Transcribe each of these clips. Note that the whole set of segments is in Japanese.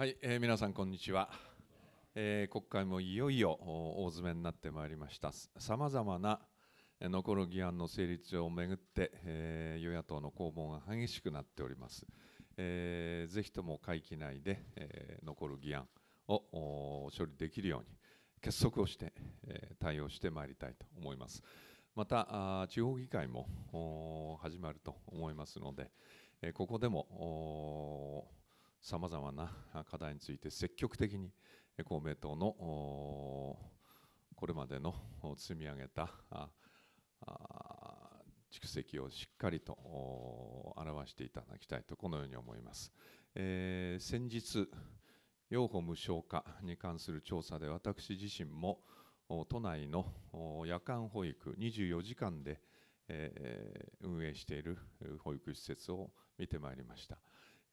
はい、えー、皆さんこんにちは、えー、国会もいよいよ大詰めになってまいりましたさまざまな残る議案の成立をめぐって、えー、与野党の攻防が激しくなっております、えー、ぜひとも会期内で、えー、残る議案を処理できるように結束をして、えー、対応してまいりたいと思いますまた地方議会も始まると思いますので、えここでもさまざまな課題について積極的に公明党のこれまでの積み上げた蓄積をしっかりと表していただきたいとこのように思います。えー、先日養護無償化に関する調査で私自身も都内の夜間保育24時間で運営している保育施設を見てまいりました。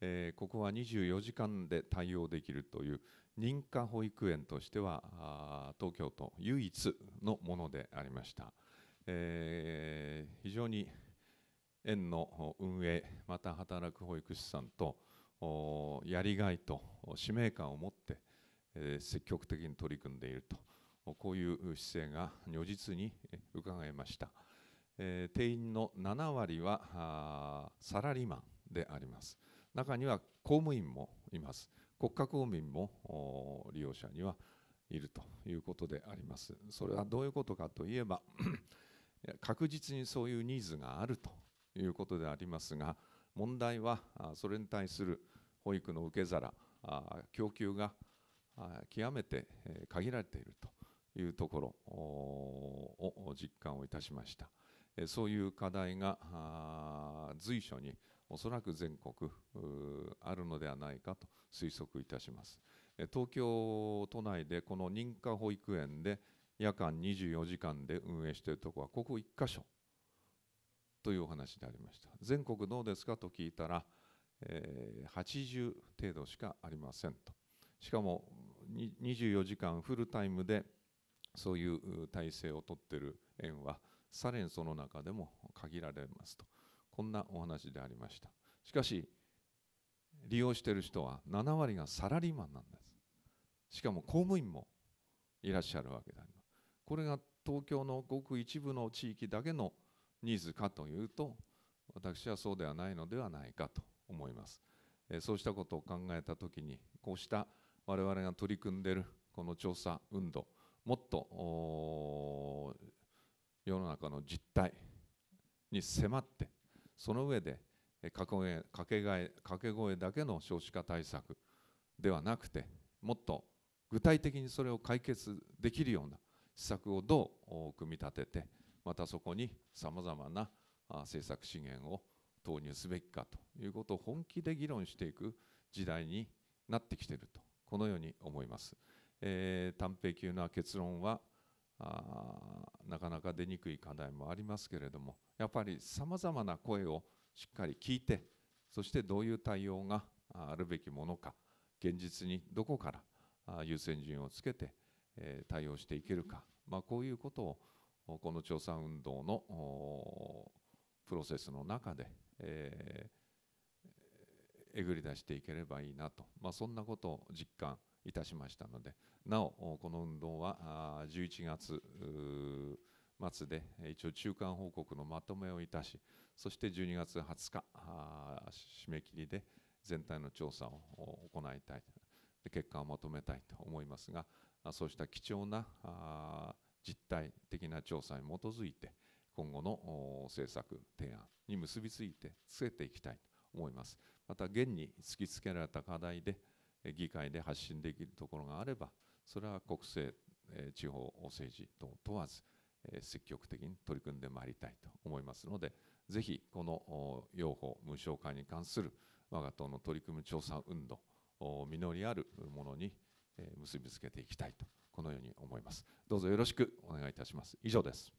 えここは24時間で対応できるという認可保育園としては東京都唯一のものでありました、えー、非常に園の運営また働く保育士さんとやりがいと使命感を持って、え積極的に取り組んでいるとこういう姿勢が如実に伺えました、え定員の7割はサラリーマンであります、中には公務員もいます。国家公務員も利用者にはいるということであります。それはどういうことかといえば 確実にそういうニーズがあるということでありますが問題はそれに対する保育の受け皿供給が極めて限られているというところを実感をいたしましたそういう課題が随所におそらく全国あるのではないかと推測いたします東京都内でこの認可保育園で夜間24時間で運営しているところはここ1箇所というお話でありました全国どうですかと聞いたら、えー、80程度しかありませんとしかも24時間フルタイムでそういう体制をとっている園はさらにその中でも限られますとこんなお話でありましたしかし利用している人は7割がサラリーマンなんですしかも公務員もいらっしゃるわけでありますこれが東京のごく一部の地域だけのニーズかというと私はそうではないのではないかと思いますそうしたことを考えたときにこうした我々が取り組んでいるこの調査運動もっと世の中の実態に迫ってその上で掛けかけがえかけ声だけの少子化対策ではなくてもっと具体的にそれを解決できるような施策をどう組み立ててまたそこにさまざまな政策資源を投入すべきかということを本気で議論していく時代になってきているとこのように思います。えー、短平級な結論はあなかなか出にくい課題もありますけれどもやっぱりさまざまな声をしっかり聞いてそしてどういう対応があるべきものか現実にどこから優先順位をつけて対応していけるか、まあ、こういうことをこの調査運動のプロセスの中で、ええぐり出していければいいなと、まあ、そんなことを実感いたしましたのでなおこの運動は11月末で一応中間報告のまとめをいたしそして12月20日締め切りで全体の調査を行いたいで結果をまとめたいと思いますがそうした貴重な実態的な調査に基づいて今後の政策提案に結びついてつけていきたい思います。また現に突きつけられた課題で議会で発信できるところがあればそれは国政地方政治等問わず積極的に取り組んでまいりたいと思いますのでぜひこの養蜂無償化に関する我が党の取り組む調査運動実りあるものに結びつけていきたいとこのように思いますどうぞよろしくお願いいたします以上です